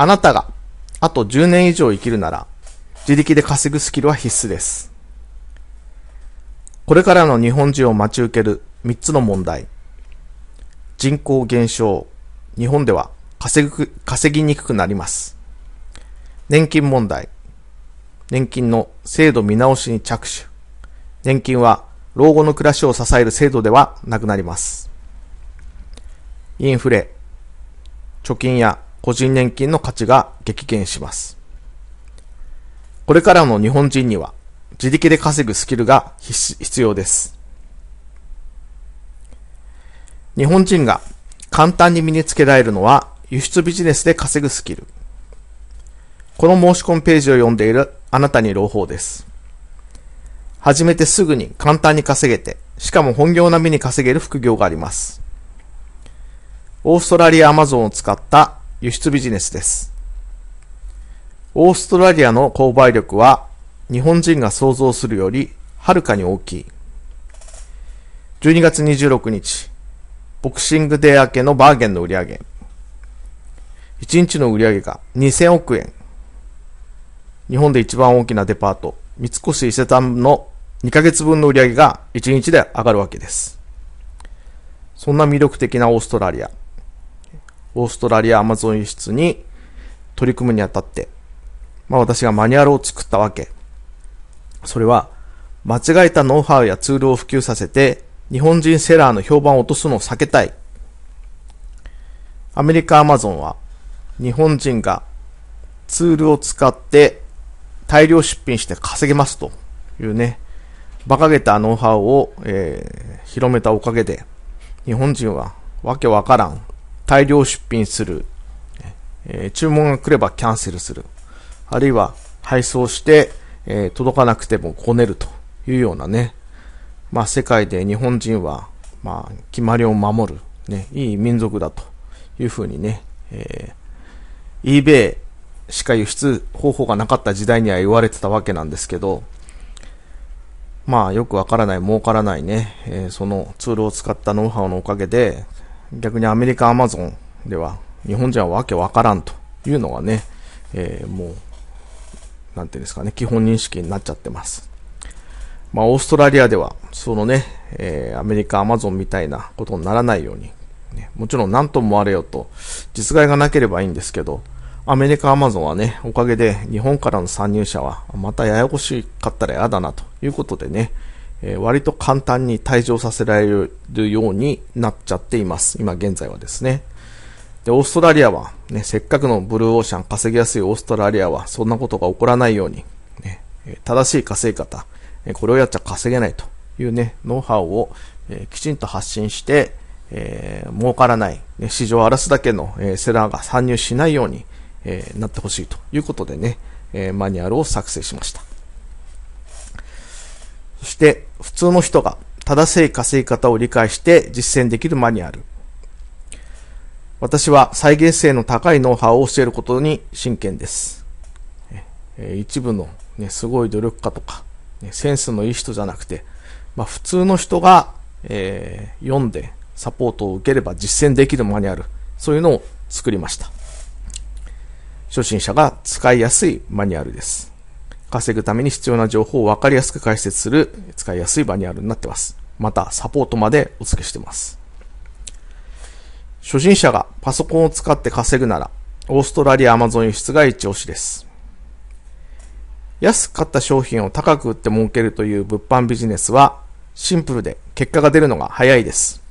あなたが、あと10年以上生きるなら、自力で稼ぐスキルは必須です。これからの日本人を待ち受ける3つの問題。人口減少。日本では稼ぐ、稼ぎにくくなります。年金問題。年金の制度見直しに着手。年金は老後の暮らしを支える制度ではなくなります。インフレ。貯金や個人年金の価値が激減します。これからの日本人には自力で稼ぐスキルが必要です。日本人が簡単に身につけられるのは輸出ビジネスで稼ぐスキル。この申し込みページを読んでいるあなたに朗報です。始めてすぐに簡単に稼げて、しかも本業並みに稼げる副業があります。オーストラリアアマゾンを使った輸出ビジネスです。オーストラリアの購買力は日本人が想像するよりはるかに大きい。12月26日、ボクシングデー明けのバーゲンの売り上げ。1日の売り上げが2000億円。日本で一番大きなデパート、三越伊勢丹の2ヶ月分の売り上げが1日で上がるわけです。そんな魅力的なオーストラリア。オーストラリアアマゾン輸出に取り組むにあたって、まあ私がマニュアルを作ったわけ。それは、間違えたノウハウやツールを普及させて、日本人セラーの評判を落とすのを避けたい。アメリカアマゾンは、日本人がツールを使って大量出品して稼げますというね、馬鹿げたノウハウを、えー、広めたおかげで、日本人はわけわからん大量出品する、え注文が来ればキャンセルする、あるいは配送して、え届かなくてもこねるというようなね、まあ、世界で日本人は、まあ、決まりを守る、ね、いい民族だというふうにね、えー、eBay しか輸出方法がなかった時代には言われてたわけなんですけど、まあよくわからない、儲からないね、えー、そのツールを使ったノウハウのおかげで、逆にアメリカアマゾンでは日本人はわけわからんというのがね、えー、もう、なんていうんですかね、基本認識になっちゃってます。まあ、オーストラリアでは、そのね、えー、アメリカアマゾンみたいなことにならないように、ね、もちろん何ともあれよと、実害がなければいいんですけど、アメリカアマゾンはね、おかげで日本からの参入者はまたややこしかったらやだなということでね、えー、割と簡単に退場させられるようになっちゃっています。今現在はですね。で、オーストラリアは、ね、せっかくのブルーオーシャン稼ぎやすいオーストラリアは、そんなことが起こらないように、ね、正しい稼ぎ方、これをやっちゃ稼げないというね、ノウハウを、えー、きちんと発信して、えー、儲からない、ね、市場を荒らすだけの、えー、セラーが参入しないように、えー、なってほしいということでね、えマニュアルを作成しました。して普通の人が正しい稼ぎ方を理解して実践できるマニュアル。私は再現性の高いノウハウを教えることに真剣です。一部の、ね、すごい努力家とか、ね、センスのいい人じゃなくて、まあ、普通の人が、えー、読んでサポートを受ければ実践できるマニュアル、そういうのを作りました。初心者が使いやすいマニュアルです。稼ぐために必要な情報を分かりやすく解説する使いやすいバニュアルになってます。また、サポートまでお付けしてます。初心者がパソコンを使って稼ぐなら、オーストラリアアマゾン輸出が一押しです。安かった商品を高く売って儲けるという物販ビジネスは、シンプルで結果が出るのが早いです。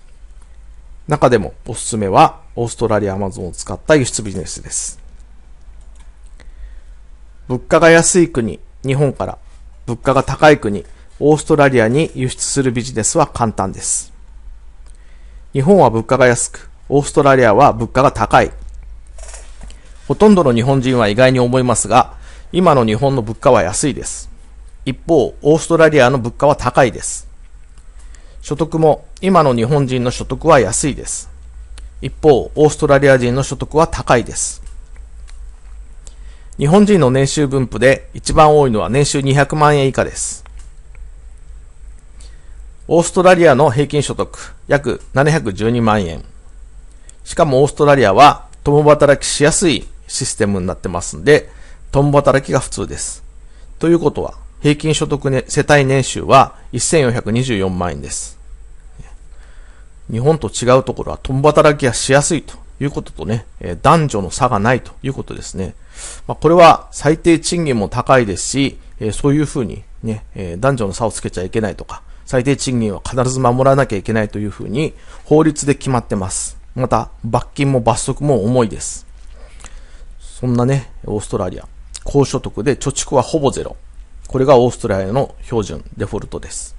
中でもおすすめは、オーストラリアアマゾンを使った輸出ビジネスです。物価が安い国、日本から物価が高い国、オーストラリアに輸出するビジネスは簡単です。日本は物価が安く、オーストラリアは物価が高い。ほとんどの日本人は意外に思いますが、今の日本の物価は安いです。一方、オーストラリアの物価は高いです。所得も今の日本人の所得は安いです。一方、オーストラリア人の所得は高いです。日本人の年収分布で一番多いのは年収200万円以下です。オーストラリアの平均所得約712万円。しかもオーストラリアは共働きしやすいシステムになってますんで、共働きが普通です。ということは、平均所得、ね、世帯年収は1424万円です。日本と違うところは共働きがしやすいということとね、え男女の差がないということですね。まあ、これは最低賃金も高いですし、えそういうふうにね、え男女の差をつけちゃいけないとか、最低賃金は必ず守らなきゃいけないというふうに法律で決まってます。また、罰金も罰則も重いです。そんなね、オーストラリア。高所得で貯蓄はほぼゼロ。これがオーストラリアの標準、デフォルトです。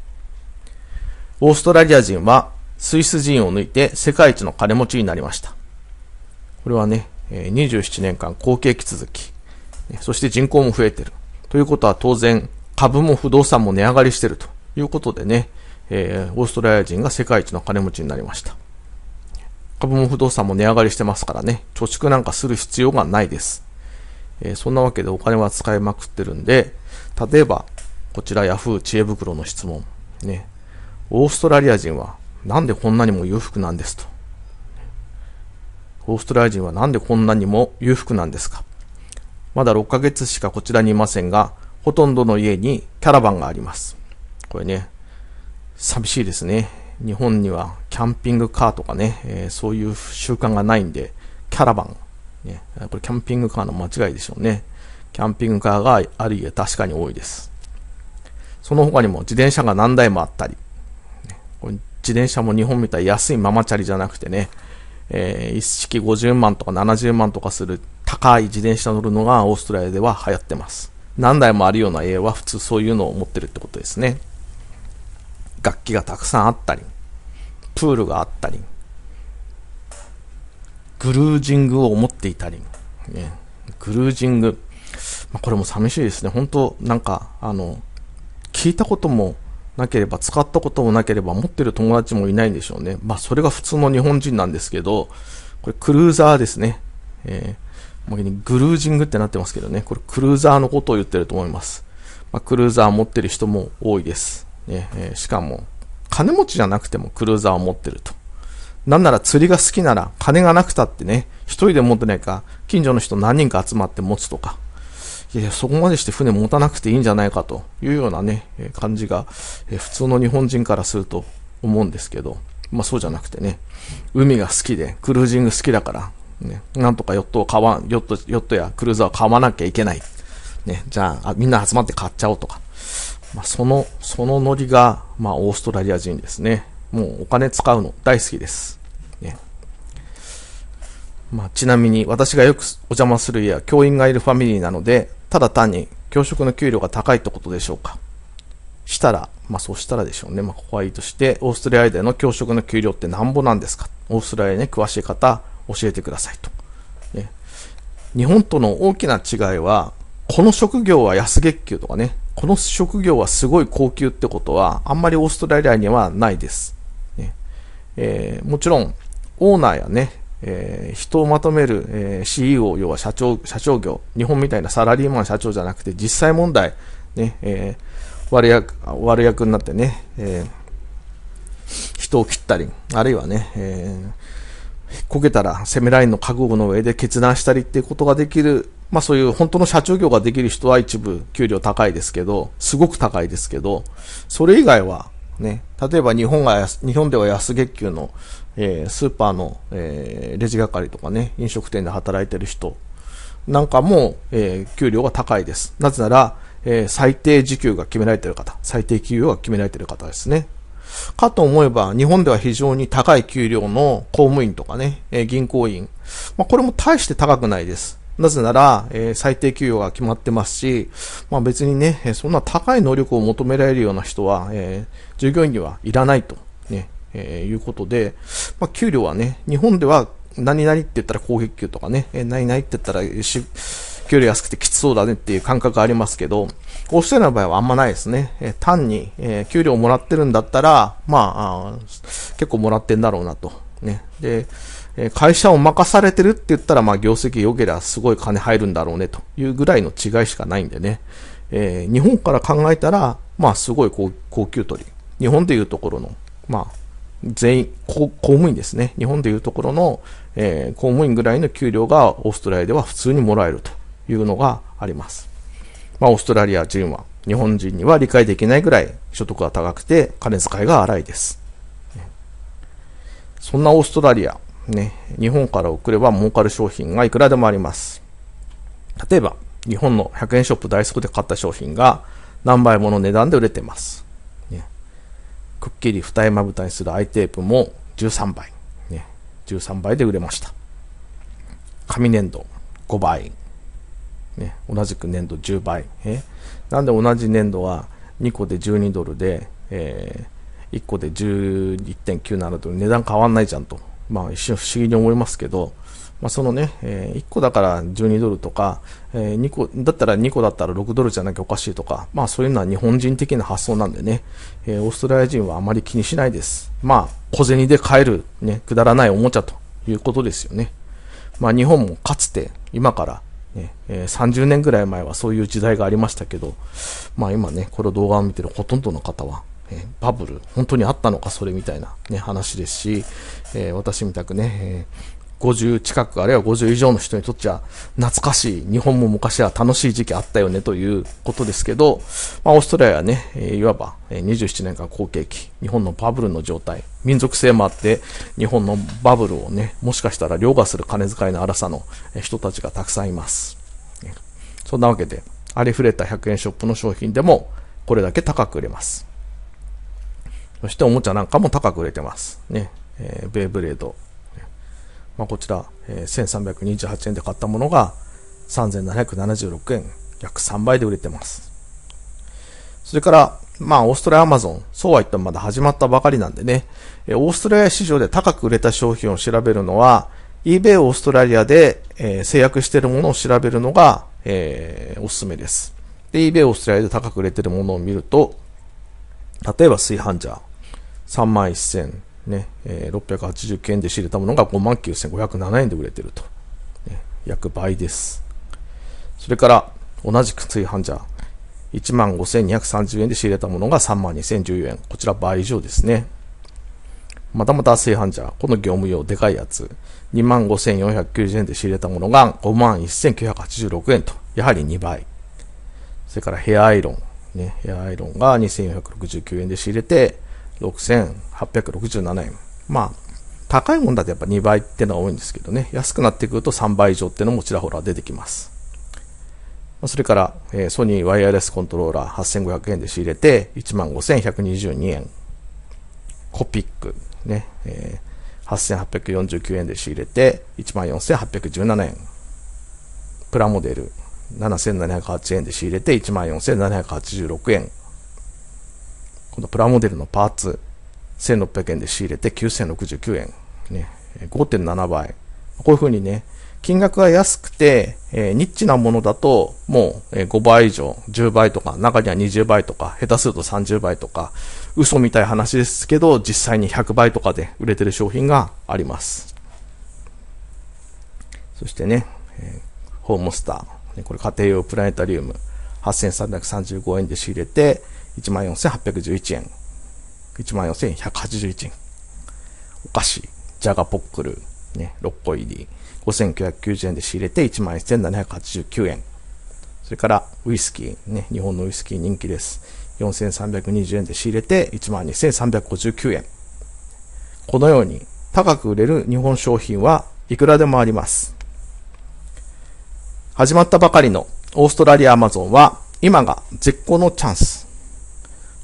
オーストラリア人はスイス人を抜いて世界一の金持ちになりました。これはね、27年間好景気続き、そして人口も増えてる。ということは当然、株も不動産も値上がりしてるということでね、えー、オーストラリア人が世界一の金持ちになりました。株も不動産も値上がりしてますからね、貯蓄なんかする必要がないです。えー、そんなわけでお金は使いまくってるんで、例えば、こちら Yahoo 知恵袋の質問。ね。オーストラリア人はなんでこんなにも裕福なんですと。オーストラリア人はなんでこんなにも裕福なんですかまだ6ヶ月しかこちらにいませんが、ほとんどの家にキャラバンがあります。これね、寂しいですね。日本にはキャンピングカーとかね、えー、そういう習慣がないんで、キャラバン、ね、これキャンピングカーの間違いでしょうね。キャンピングカーがある家確かに多いです。その他にも自転車が何台もあったり、これ自転車も日本みたい安いママチャリじゃなくてね、えー、一式50万とか70万とかする高い自転車乗るのがオーストラリアでは流行ってます。何台もあるような家は普通そういうのを持ってるってことですね。楽器がたくさんあったり、プールがあったり、グルージングを持っていたり、ね、グルージング、まあ、これも寂しいですね。本当なんか、あの、聞いたこともなければ、使ったこともなければ、持ってる友達もいないんでしょうね。まあ、それが普通の日本人なんですけど、これクルーザーですね。えー、もうグルージングってなってますけどね、これクルーザーのことを言ってると思います。まあ、クルーザー持ってる人も多いです。ねえー、しかも、金持ちじゃなくてもクルーザーを持ってると。なんなら釣りが好きなら金がなくたってね、一人で持ってないか、近所の人何人か集まって持つとか、いや、そこまでして船持たなくていいんじゃないかというようなね、え感じが、え普通の日本人からすると思うんですけど、まあそうじゃなくてね、海が好きで、クルージング好きだから、ね、なんとかヨットを買わん、ヨット、ヨットやクルーザーを買わなきゃいけない。ね、じゃあ、あみんな集まって買っちゃおうとか。まあ、その、そのノリが、まあ、オーストラリア人ですね。もうお金使うの大好きです。ね。まあ、ちなみに私がよくお邪魔する家は教員がいるファミリーなので、ただ単に教職の給料が高いってことでしょうか。したら、まあそうしたらでしょうね。まあここはいいとして、オーストラリアでの教職の給料ってなんぼなんですかオーストラリアに詳しい方、教えてくださいと。ね、日本との大きな違いは、この職業は安月給とかね、この職業はすごい高級ってことは、あんまりオーストラリアにはないです。ねえー、もちろん、オーナーやね、えー、人をまとめる、えー、CEO、要は社長、社長業、日本みたいなサラリーマン社長じゃなくて、実際問題、ね、えー、悪役、悪役になってね、えー、人を切ったり、あるいはね、えー、こけたら攻めラインの覚悟の上で決断したりっていうことができる、まあそういう本当の社長業ができる人は一部給料高いですけど、すごく高いですけど、それ以外はね、例えば日本が日本では安月給の、えー、スーパーの、えー、レジ係とかね、飲食店で働いてる人なんかも、えー、給料が高いです。なぜなら、えー、最低時給が決められてる方、最低給与が決められてる方ですね。かと思えば、日本では非常に高い給料の公務員とかね、えー、銀行員。まあ、これも大して高くないです。なぜなら、えー、最低給与が決まってますし、まあ別にね、そんな高い能力を求められるような人は、えー、従業員にはいらないと、ね、えー、いうことで、まあ給料はね、日本では何々って言ったら高月給とかね、えー、何々って言ったらし、給料安くてきつそうだねっていう感覚ありますけど、オーストラリアの場合はあんまないですね。えー、単に、えー、給料をもらってるんだったら、まあ、あ結構もらってんだろうなと。ね。で、え会社を任されてるって言ったら、まあ業績良ければすごい金入るんだろうねというぐらいの違いしかないんでね。えー、日本から考えたら、まあすごい高級取り。日本でいうところの、まあ、全員公、公務員ですね。日本でいうところの、えー、公務員ぐらいの給料がオーストラリアでは普通にもらえるというのがあります。まあ、オーストラリア人は、日本人には理解できないぐらい所得が高くて、金遣いが荒いです。そんなオーストラリア、ね、日本から送れば儲かる商品がいくらでもあります。例えば、日本の100円ショップ大倉で買った商品が何倍もの値段で売れてます。ね、くっきり二重まぶたにするアイテープも13倍。ね、13倍で売れました。紙粘土5倍。ね、同じく粘土10倍。えなんで同じ粘土は2個で12ドルで、えー、1個で11.97ドル値段変わんないじゃんとまあ一瞬不思議に思いますけど、まあ、そのね、えー、1個だから12ドルとか、えー、2個だったら2個だったら6ドルじゃなきゃおかしいとか、まあそういうのは日本人的な発想なんでね、えー、オーストラリア人はあまり気にしないです。まあ小銭で買える、ね、くだらないおもちゃということですよね。まあ日本もかつて今からね、えー、30年ぐらい前はそういう時代がありましたけど、まあ今ね、これを動画を見てるほとんどの方はえバブル、本当にあったのか、それみたいな、ね、話ですし、えー、私みたくね、えー、50近く、あるいは50以上の人にとっちゃ、懐かしい、日本も昔は楽しい時期あったよねということですけど、まあ、オーストラリアはね、えいわば27年間後継期、日本のバブルの状態、民族性もあって、日本のバブルをね、もしかしたら凌駕する金遣いの荒さの人たちがたくさんいます。そんなわけで、ありふれた100円ショップの商品でも、これだけ高く売れます。そしておもちゃなんかも高く売れてます。ね。えー、ベイブレード。まあ、こちら、えー、1328円で買ったものが3776円。約3倍で売れてます。それから、まあ、オーストラリアアマゾン。そうは言ってもまだ始まったばかりなんでね。えー、オーストラリア市場で高く売れた商品を調べるのは、eBay オーストラリアで、えー、制約しているものを調べるのが、えー、おすすめです。で、eBay オーストラリアで高く売れているものを見ると、例えば炊飯ジャー。3万1000、ねえー、689円で仕入れたものが5万9507円で売れてると、ね、約倍です。それから同じく炊飯ジャー、1万5230円で仕入れたものが3万2014円、こちら倍以上ですね。またまた炊飯ジャー、この業務用でかいやつ、2万5490円で仕入れたものが5万1986円と、やはり2倍。それからヘアアイロン、ね、ヘアアイロンが2469円で仕入れて、6867円。まあ、高いもんだとやっぱ2倍っていうのが多いんですけどね、安くなってくると3倍以上っていうのもちらほら出てきます。それから、えソニーワイヤレスコントローラー8500円で仕入れて15,122円。コピック、ね、え8849円で仕入れて14,817円。プラモデル7708円で仕入れて14,786円。このプラモデルのパーツ、1600円で仕入れて9069円。ね、5.7倍。こういうふうにね、金額が安くて、えー、ニッチなものだと、もう、え5倍以上、10倍とか、中には20倍とか、下手すると30倍とか、嘘みたい話ですけど、実際に100倍とかで売れてる商品があります。そしてね、えー、ホームスター。これ家庭用プラネタリウム。8335円で仕入れて、14,811円。14,181円。お菓子、ジャガポックル、ね、6個入り。5,990円で仕入れて11,789円。それからウイスキー、ね、日本のウイスキー人気です。4,320円で仕入れて12,359円。このように高く売れる日本商品はいくらでもあります。始まったばかりのオーストラリアアマゾンは今が絶好のチャンス。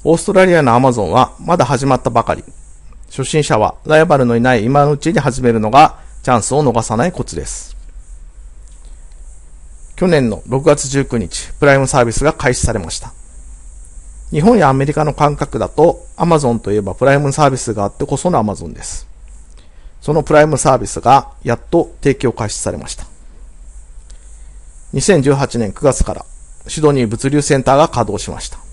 オーストラリアの Amazon はまだ始まったばかり。初心者はライバルのいない今のうちに始めるのがチャンスを逃さないコツです。去年の6月19日、プライムサービスが開始されました。日本やアメリカの感覚だと Amazon といえばプライムサービスがあってこその Amazon です。そのプライムサービスがやっと提供開始されました。2018年9月からシドニー物流センターが稼働しました。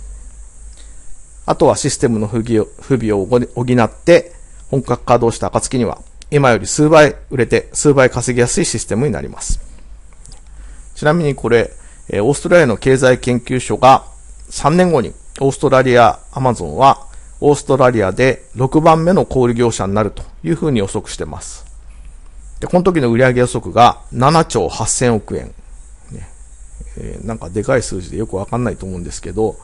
あとはシステムの不備を不備を補って本格稼働した暁には今より数倍売れて数倍稼ぎやすいシステムになります。ちなみにこれ、オーストラリアの経済研究所が3年後にオーストラリアアマゾンはオーストラリアで6番目の小売業者になるというふうに予測してます。で、この時の売上予測が7兆8000億円。ねえー、なんかでかい数字でよくわかんないと思うんですけど、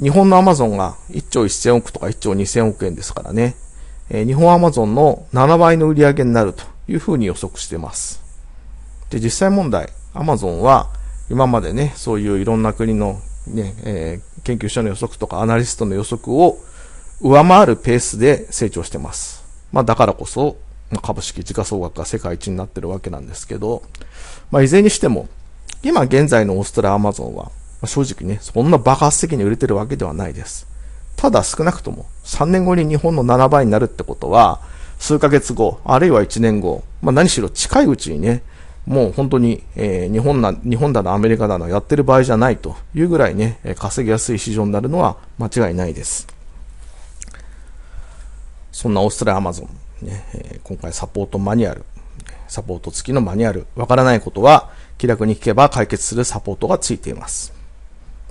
日本のアマゾンが1兆1000億とか1兆2000億円ですからね、えー、日本アマゾンの7倍の売り上げになるというふうに予測してます。で、実際問題、アマゾンは今までね、そういういろんな国のね、えー、研究者の予測とかアナリストの予測を上回るペースで成長してます。まあだからこそ、株式時価総額が世界一になってるわけなんですけど、まあいずれにしても、今現在のオーストラアマゾンは正直ね、そんな爆発的に売れてるわけではないです。ただ少なくとも3年後に日本の7倍になるってことは、数ヶ月後、あるいは1年後、まあ、何しろ近いうちにね、もう本当に、えー、日本な、日本だのアメリカだのやってる場合じゃないというぐらいね、稼ぎやすい市場になるのは間違いないです。そんなオーストラリアアマゾン、ね、え今回サポートマニュアル、サポート付きのマニュアル、わからないことは気楽に聞けば解決するサポートがついています。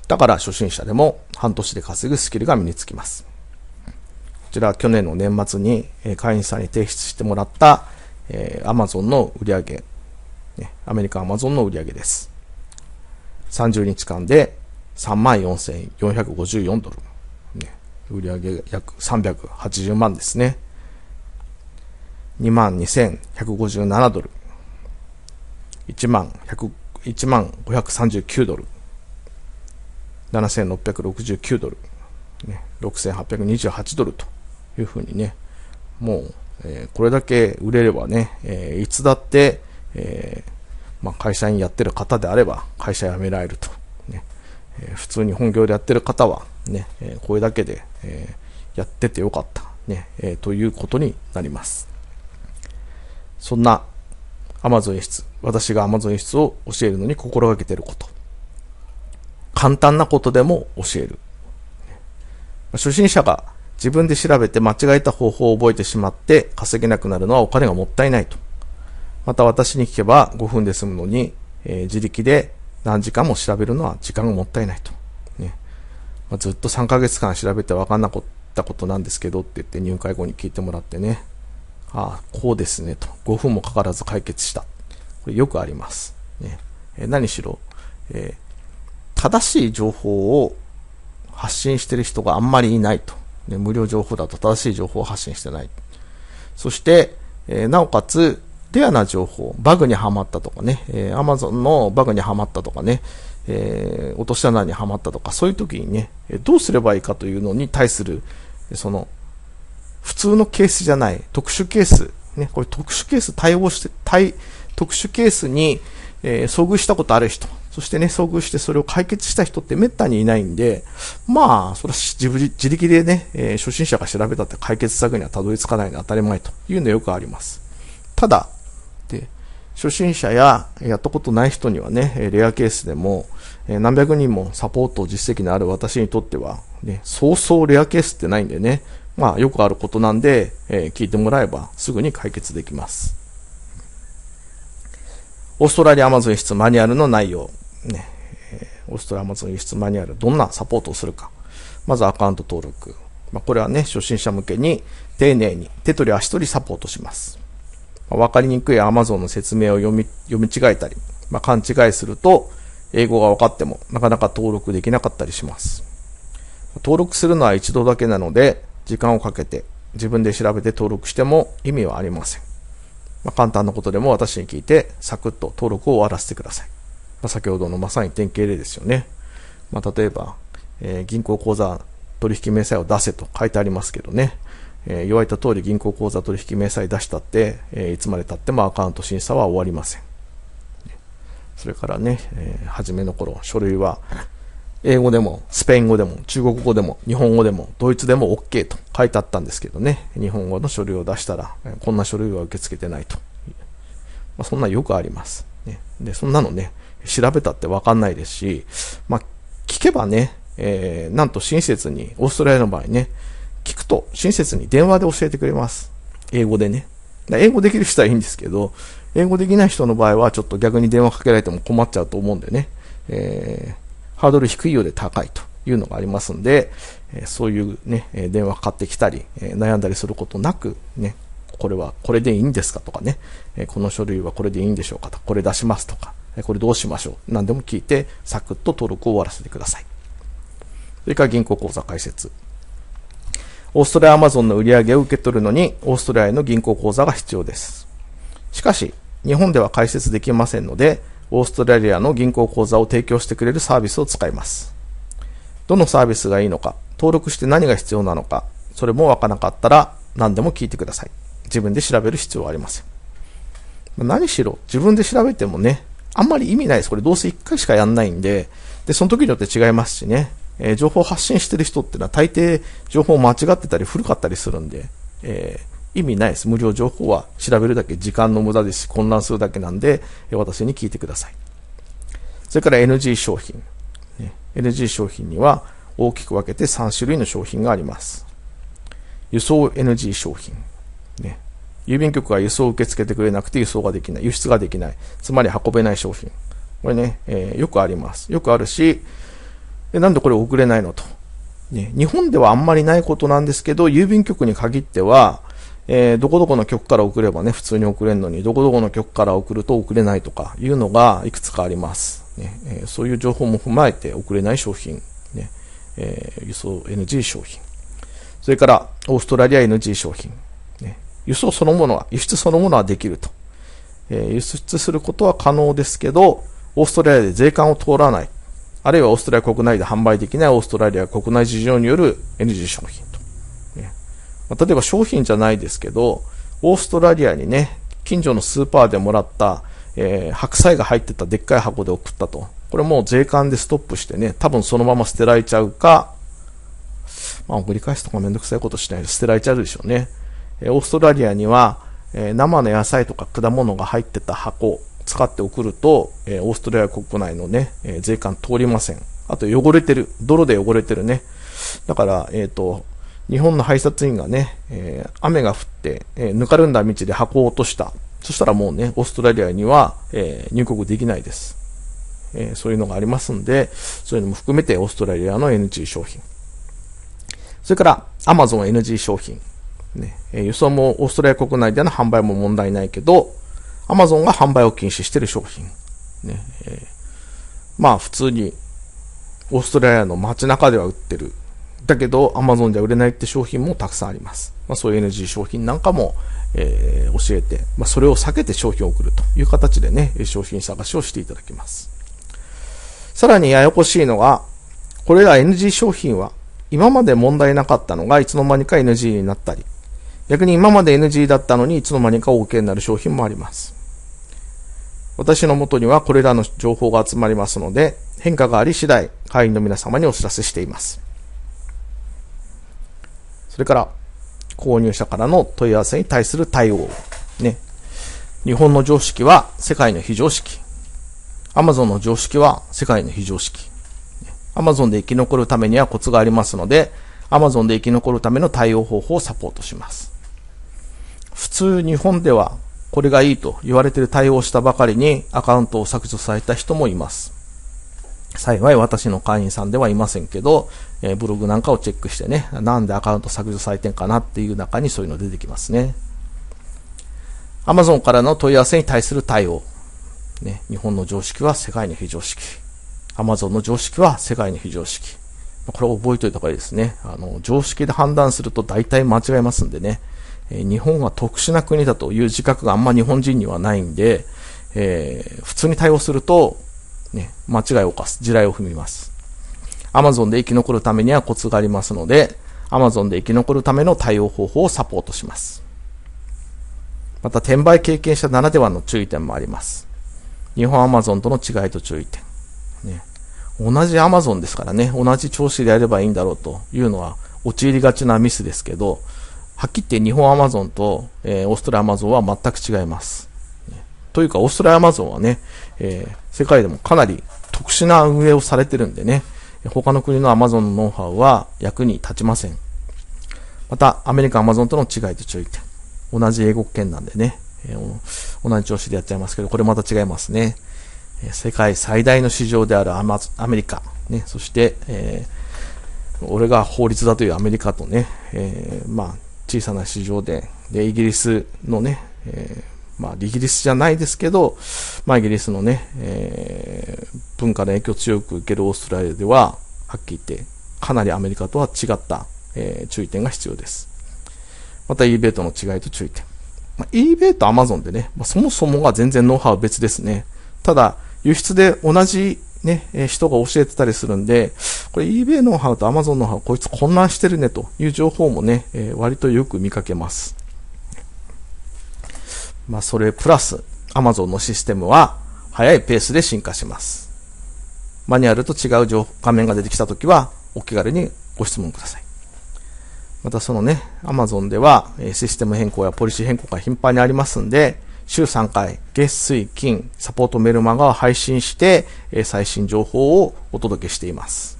だから初心者でも半年で稼ぐスキルが身につきます。こちらは去年の年末に会員さんに提出してもらった Amazon の売り上げ、アメリカ Amazon の売り上げです。30日間で34,454ドル。売り上げ約380万ですね。22,157ドル。1万100、1万539ドル。7669ドル、ね、6828ドルというふうにね、もう、えー、これだけ売れればね、えー、いつだって、えー、まあ、会社員やってる方であれば会社辞められると、ねえー、普通に本業でやってる方はね、えー、これだけで、えー、やっててよかった、ねえー、ということになりますそんな Amazon 演出私が Amazon 演出を教えるのに心がけてること簡単なことでも教える。初心者が自分で調べて間違えた方法を覚えてしまって稼げなくなるのはお金がもったいないと。また私に聞けば5分で済むのに、えー、自力で何時間も調べるのは時間がもったいないと。ねまあ、ずっと3ヶ月間調べて分かんなかったことなんですけどって言って入会後に聞いてもらってね。ああ、こうですねと。5分もかからず解決した。これよくあります。ね、えー、何しろ、えー正しい情報を発信してる人があんまりいないと。ね、無料情報だと正しい情報を発信してない。そして、えー、なおかつ、レアな情報、バグにはまったとかね、えー、Amazon のバグにはまったとかね、えー、落とし穴にはまったとか、そういう時にね、どうすればいいかというのに対する、その、普通のケースじゃない、特殊ケース、ね、これ特殊ケース対応して、対、特殊ケースに、えー、遭遇したことある人、そしてね、遭遇してそれを解決した人って滅多にいないんで、まあ、それは自力でね、えー、初心者が調べたって解決策にはたどり着かないのは当たり前というのはよくあります。ただ、で、初心者ややったことない人にはね、レアケースでも、え何百人もサポート実績のある私にとっては、ね、そうそうレアケースってないんでね、まあよくあることなんで、え聞いてもらえばすぐに解決できます。オーストラリアアマゾン室マニュアルの内容。ね、オストラモツの輸出マニュアル、どんなサポートをするか。まずアカウント登録。まあ、これはね、初心者向けに丁寧に手取り足取りサポートします。わ、まあ、かりにくい Amazon の説明を読み、読み違えたり、まあ、勘違いすると、英語が分かってもなかなか登録できなかったりします。登録するのは一度だけなので、時間をかけて自分で調べて登録しても意味はありません。まあ、簡単なことでも私に聞いてサクッと登録を終わらせてください。ま先ほどのまさに典型例ですよね。まあ、例えば、えー、銀行口座取引明細を出せと書いてありますけどね、えー、言われた通り銀行口座取引明細出したって、えー、いつまでたってもアカウント審査は終わりません。それからね、え初めの頃、書類は英語でもスペイン語でも中国語でも日本語でもドイツでも OK と書いてあったんですけどね、日本語の書類を出したら、こんな書類は受け付けてないと。まあ、そんなよくあります。で、そんなのね、調べたってわかんないですし、まあ、聞けばね、えー、なんと親切に、オーストラリアの場合ね、聞くと親切に電話で教えてくれます。英語でね。英語できる人はいいんですけど、英語できない人の場合はちょっと逆に電話かけられても困っちゃうと思うんでね、えー、ハードル低いようで高いというのがありますんで、えそういうね、電話かかってきたり、え悩んだりすることなくね、これはこれでいいんですかとかね、えこの書類はこれでいいんでしょうかとか、これ出しますとか、えこれどうしましょう何でも聞いて、サクッと登録を終わらせてください。それから銀行口座開設。オーストラリアアマゾンの売り上げを受け取るのに、オーストラリアへの銀行口座が必要です。しかし、日本では解説できませんので、オーストラリアの銀行口座を提供してくれるサービスを使います。どのサービスがいいのか、登録して何が必要なのか、それもわからなかったら何でも聞いてください。自分で調べる必要はありません。何しろ、自分で調べてもね、あんまり意味ないです。これどうせ1回しかやんないんで、で、その時によって違いますしね、えー、情報発信してる人ってのは大抵情報間違ってたり古かったりするんで、えー、意味ないです。無料情報は調べるだけ時間の無駄ですし、混乱するだけなんで、えー、私に聞いてください。それから NG 商品。NG 商品には大きく分けて3種類の商品があります。輸送 NG 商品。郵便局が輸送を受け付けてくれなくて輸送ができない、輸出ができない、つまり運べない商品。これね、えー、よくあります。よくあるし、でなんでこれ送れないのと、ね。日本ではあんまりないことなんですけど、郵便局に限っては、えー、どこどこの局から送ればね、普通に送れるのに、どこどこの局から送ると送れないとかいうのがいくつかあります。ねえー、そういう情報も踏まえて送れない商品、ねえー、輸送 NG 商品。それから、オーストラリア NG 商品。輸送そのものは、輸出そのものはできると。え輸出することは可能ですけど、オーストラリアで税関を通らない、あるいはオーストラリア国内で販売できないオーストラリア国内事情によるエネルギー商品と。ねまあ、例えば商品じゃないですけど、オーストラリアにね、近所のスーパーでもらった、えー、白菜が入ってたでっかい箱で送ったと。これもう税関でストップしてね、多分そのまま捨てられちゃうか、まあ、り返すとかめんどくさいことしないで捨てられちゃうでしょうね。オーストラリアには、え生の野菜とか果物が入ってた箱を使って送ると、えオーストラリア国内のね、え税関通りません。あと汚れてる。泥で汚れてるね。だから、えっ、ー、と、日本の配達員がね、えー、雨が降って、えー、ぬかるんだ道で箱を落とした。そしたらもうね、オーストラリアには、え入国できないです、えそういうのがありますんで、そういうのも含めてオーストラリアの NG 商品。それから、Amazon NG 商品。ね、輸送もオーストラリア国内での販売も問題ないけど、アマゾンが販売を禁止している商品。ね、えー、まあ普通にオーストラリアの街中では売ってる。だけど、アマゾンでは売れないって商品もたくさんあります。まあそういう NG 商品なんかも、えー、教えて、まあそれを避けて商品を送るという形でね、商品探しをしていただきます。さらにややこしいのが、これら NG 商品は今まで問題なかったのがいつの間にか NG になったり、逆に今まで NG だったのにいつの間にか OK になる商品もあります。私のもとにはこれらの情報が集まりますので、変化があり次第、会員の皆様にお知らせしています。それから、購入者からの問い合わせに対する対応。ね。日本の常識は世界の非常識。Amazon の常識は世界の非常識。Amazon で生き残るためにはコツがありますので、Amazon で生き残るための対応方法をサポートします。普通日本ではこれがいいと言われている対応したばかりにアカウントを削除された人もいます。幸い私の会員さんではいませんけど、えー、ブログなんかをチェックしてね、なんでアカウント削除されてんかなっていう中にそういうの出てきますね。Amazon からの問い合わせに対する対応。ね、日本の常識は世界の非常識。Amazon の常識は世界の非常識。これ覚えておいた方がいいですね。あの、常識で判断すると大体間違えますんでね。え日本は特殊な国だという自覚があんま日本人にはないんで、えー、普通に対応すると、ね、間違いを犯す。地雷を踏みます。Amazon で生き残るためにはコツがありますので、Amazon で生き残るための対応方法をサポートします。また、転売経験者ならではの注意点もあります。日本アマゾンとの違いと注意点。ね、同じアマゾンですからね、同じ調子でやればいいんだろうというのは、陥りがちなミスですけど、はっきり言って日本アマゾンと、えー、オーストラリアアマゾンは全く違います。というか、オーストラリアアマゾンはね、えー、世界でもかなり特殊な運営をされてるんでね、他の国のアマゾンのノウハウは役に立ちません。また、アメリカアマゾンとの違いと注意点。同じ英語圏なんでね、えー、同じ調子でやっちゃいますけど、これまた違いますね。えー、世界最大の市場であるアマアメリカ、ね、そして、えー、俺が法律だというアメリカとね、えー、まあ、小さな市場で、で、イギリスのね、えー、まあ、イギリスじゃないですけど、まあ、イギリスのね、えー、文化の影響を強く受けるオーストラリアでは、はっきり言って、かなりアメリカとは違った、えー、注意点が必要です。また eBay との違いと注意点。まあ、eBay と Amazon でね、まあ、そもそもが全然ノウハウ別ですね。ただ、輸出で同じね、え人が教えてたりするんで、これ eBay ノウハウと Amazon ノウハウ、こいつ混乱してるねという情報もね、え割とよく見かけます。まあ、それプラス、Amazon のシステムは速いペースで進化します。マニュアルと違う画面が出てきたときは、お気軽にご質問ください。またそのね、Amazon ではシステム変更やポリシー変更が頻繁にありますんで、週3回、月水金、サポートメルマガを配信して、最新情報をお届けしています。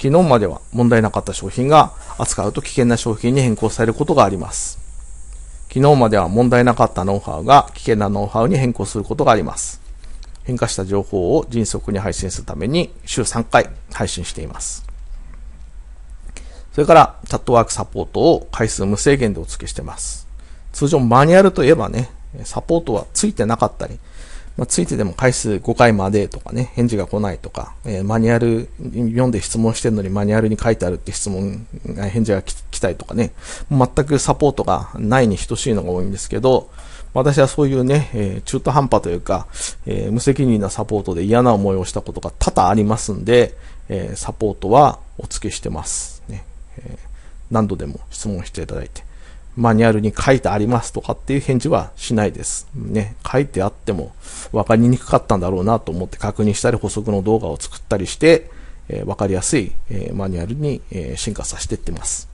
昨日までは問題なかった商品が扱うと危険な商品に変更されることがあります。昨日までは問題なかったノウハウが危険なノウハウに変更することがあります。変化した情報を迅速に配信するために週3回配信しています。それから、チャットワークサポートを回数無制限でお付けしてます。通常マニュアルといえばね、サポートはついてなかったり、まあ、ついてでも回数5回までとかね、返事が来ないとか、えー、マニュアル読んで質問してるのにマニュアルに書いてあるって質問、返事が来たりとかね、全くサポートがないに等しいのが多いんですけど、私はそういうね、えー、中途半端というか、えー、無責任なサポートで嫌な思いをしたことが多々ありますんで、えー、サポートはお付けしてます。ねえー、何度でも質問していただいて。マニュアルに書いてありますとかっていう返事はしないです。ね、書いてあっても分かりにくかったんだろうなと思って確認したり補足の動画を作ったりして、えー、分かりやすい、えー、マニュアルに、えー、進化させていってます。